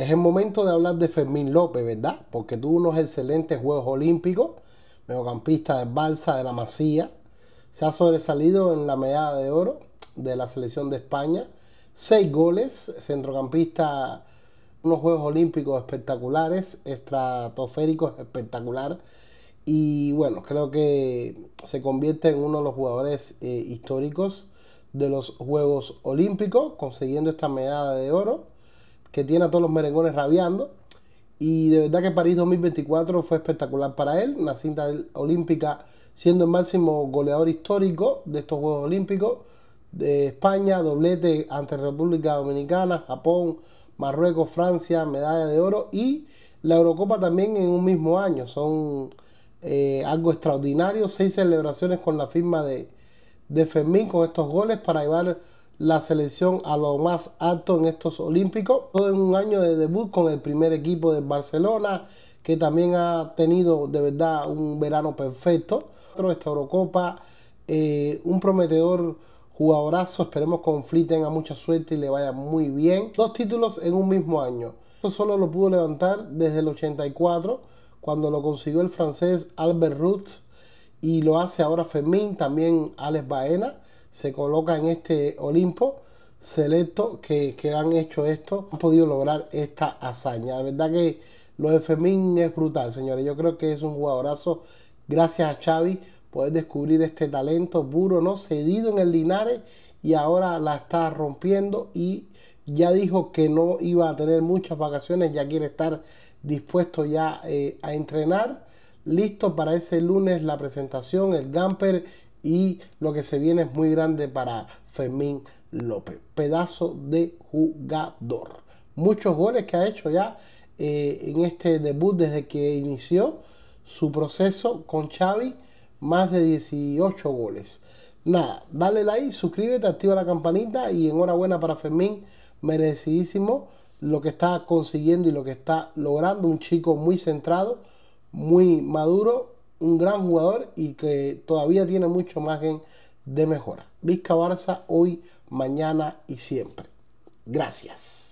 Es el momento de hablar de Fermín López, ¿verdad? Porque tuvo unos excelentes Juegos Olímpicos, mediocampista de Balsa de la Masía. Se ha sobresalido en la medalla de oro de la selección de España. Seis goles, centrocampista, unos Juegos Olímpicos espectaculares, estratosféricos espectacular. Y bueno, creo que se convierte en uno de los jugadores eh, históricos de los Juegos Olímpicos, consiguiendo esta medalla de oro que tiene a todos los merengones rabiando. Y de verdad que París 2024 fue espectacular para él. Una cinta olímpica siendo el máximo goleador histórico de estos Juegos Olímpicos. De España, doblete ante República Dominicana, Japón, Marruecos, Francia, medalla de oro y la Eurocopa también en un mismo año. Son eh, algo extraordinario. Seis celebraciones con la firma de, de Fermín con estos goles para llevar la selección a lo más alto en estos Olímpicos. Todo en un año de debut con el primer equipo de Barcelona, que también ha tenido de verdad un verano perfecto. Esta Eurocopa, eh, un prometedor jugadorazo, esperemos que tenga mucha suerte y le vaya muy bien. Dos títulos en un mismo año. Esto solo lo pudo levantar desde el 84, cuando lo consiguió el francés Albert roots y lo hace ahora Fermín, también Alex Baena se coloca en este Olimpo selecto que, han hecho esto, han podido lograr esta hazaña. la verdad que lo de es brutal, señores. Yo creo que es un jugadorazo. Gracias a Xavi poder descubrir este talento puro, ¿no? Cedido en el Linares y ahora la está rompiendo y ya dijo que no iba a tener muchas vacaciones, ya quiere estar dispuesto ya eh, a entrenar. Listo para ese lunes la presentación, el Gamper y lo que se viene es muy grande para Fermín López. Pedazo de jugador. Muchos goles que ha hecho ya eh, en este debut desde que inició su proceso con Xavi. Más de 18 goles. Nada, dale like, suscríbete, activa la campanita y enhorabuena para Fermín. Merecidísimo lo que está consiguiendo y lo que está logrando. Un chico muy centrado, muy maduro un gran jugador y que todavía tiene mucho margen de mejora. Vizca Barça hoy, mañana y siempre. Gracias.